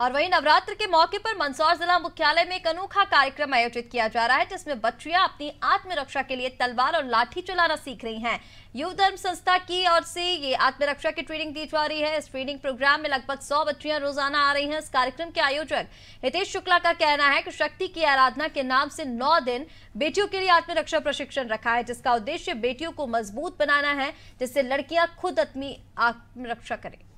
और वहीं नवरात्र के मौके पर मंदसौर जिला मुख्यालय में एक अनोखा कार्यक्रम आयोजित किया जा रहा है जिसमें बच्चियां अपनी आत्मरक्षा के लिए तलवार और लाठी चलाना सीख रही हैं युव धर्म संस्था की ओर से ये आत्मरक्षा की ट्रेनिंग दी जा रही है इस ट्रेनिंग प्रोग्राम में लगभग सौ बच्चियां रोजाना आ रही है इस कार्यक्रम के आयोजक हितेश शुक्ला का कहना है की शक्ति की आराधना के नाम से नौ दिन बेटियों के लिए आत्मरक्षा प्रशिक्षण रखा है जिसका उद्देश्य बेटियों को मजबूत बनाना है जिससे लड़कियां खुद अपनी आत्मरक्षा करें